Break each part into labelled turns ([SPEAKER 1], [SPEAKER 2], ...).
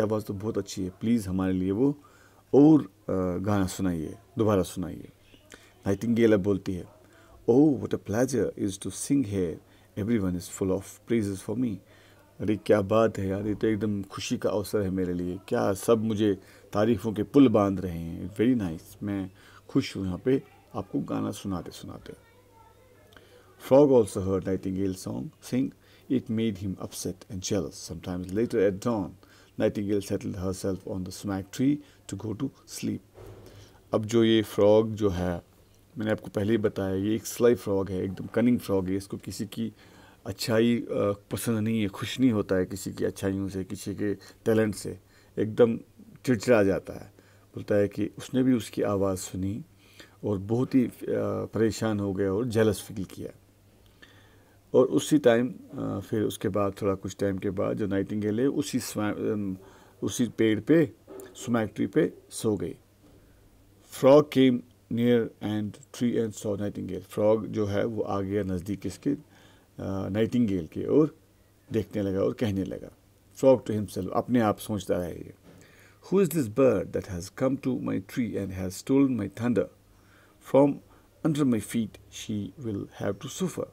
[SPEAKER 1] आपकी आवाज़ तो बहुत अच्छी है प्लीज़ हमारे लिए वो और गाना सुनाइए दोबारा सुनाइए नाइटिंगेल बोलती है oh what a pleasure is to sing here everyone is full of is for me अरे क्या बात है यार ये तो एकदम खुशी का अवसर है मेरे लिए क्या सब मुझे तारीफ़ों के पुल बांध रहे हैं वेरी नाइस nice. मैं खुश हूँ यहाँ पे आपको गाना सुनाते सुनाते frog also her nightingale song sing it made him upset and jealous sometimes later at dawn nightingale settle herself on the smack tree to go to sleep अब जो ये फ्रॉग जो है मैंने आपको पहले ही बताया ये एक स्लाई फ्रॉग है एकदम कनिंग फ्रॉग है इसको किसी की अच्छाई पसंद नहीं है खुश नहीं होता है किसी की अच्छाइयों से किसी के टैलेंट से एकदम चिड़चिड़ा जाता है बोलता है कि उसने भी उसकी आवाज़ सुनी और बहुत ही परेशान हो गया और जेलस फील किया और उसी टाइम फिर उसके बाद थोड़ा कुछ टाइम के बाद जो नाइटिंग है उसी उसी पेड़ पे स्मैक ट्री पे सो गई frog came near and tree and nightingale frog जो है वो आ गया नज़दीक इसके नाइटिंगेल के और देखने लगा और कहने लगा फ्रॉग टू हिमसेल्फ अपने आप सोचता रहा ये who is this bird that has come to my tree and has stole my thunder from under my feet she will have to suffer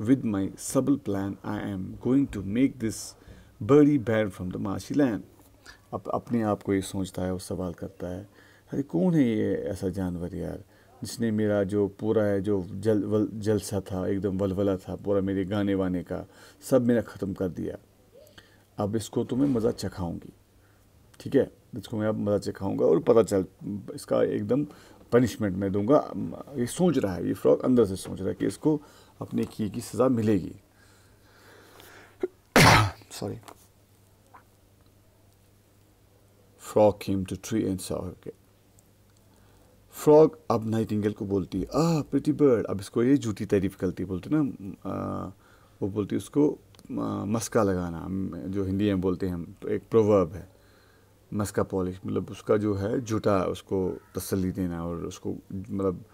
[SPEAKER 1] with my subtle plan I am going to make this बड़ी बैर from the माशी land अब अपने आप को ये सोचता है वो सवाल करता है अरे कौन है ये ऐसा जानवर यार जिसने मेरा जो पूरा है जो जल वल जलसा था एकदम वलवला था पूरा मेरे गाने वाने का सब मेरा ख़त्म कर दिया अब इसको तो मैं मज़ा चखाऊंगी ठीक है इसको मैं अब मज़ा चखाऊंगा और पता चल इसका एकदम पनिशमेंट मैं दूंगा ये सोच रहा है ये फ्रॉक अंदर से सोच रहा है कि इसको अपने किए की सज़ा मिलेगी sorry frog came to tree and saw okay frog अब नाइटिंगल को बोलती है आ प्रति बर्ड अब इसको ये झूठी तारीफ करती बोलते ना आ, वो बोलती उसको आ, मस्का लगाना जो हिंदी में बोलते हैं हम तो एक प्रोवर्ब है मस्का पॉलिश मतलब उसका जो है जूटा उसको तसली देना और उसको मतलब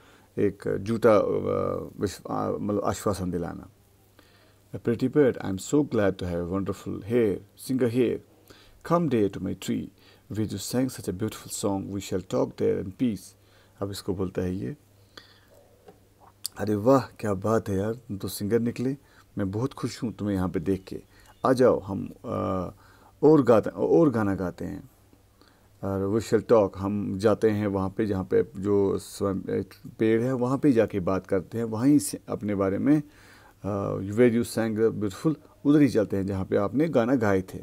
[SPEAKER 1] एक जूटा मतलब आश्वासन दिलाना pretty bird, I am so glad to have wonderful hair, singer hair. Come there to my tree, where you sang such a beautiful song. We shall talk there in peace. अब इसको बोलता है ये अरे वाह क्या बात है यार तुम तो सिंगर निकले मैं बहुत खुश हूँ तुम्हें यहाँ पे देख के आ जाओ हम आ, और गाते और गाना गाते हैं और वो शिलटॉक हम जाते हैं वहाँ पे जहाँ पे जो स्वयं पेड़ है वहाँ पे जाके बात करते हैं वहीं अपने बारे में you were you sang beautiful उधर ही चलते हैं जहाँ पे आपने गाना गाए थे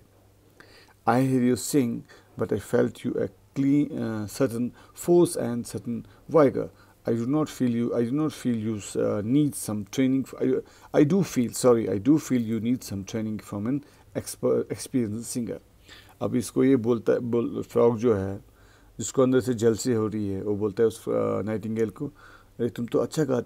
[SPEAKER 1] I hear you sing but I felt you a clean certain force and certain vigour I do not feel you I do not feel you need some training I do feel sorry I do feel you need some training from an exper experience singer अब इसको ये बोलता बोल frock जो है जिसको अंदर से जलसी हो रही है वो बोलता है उस नाइटिंगेल को अरे तुम तो अच्छा गाती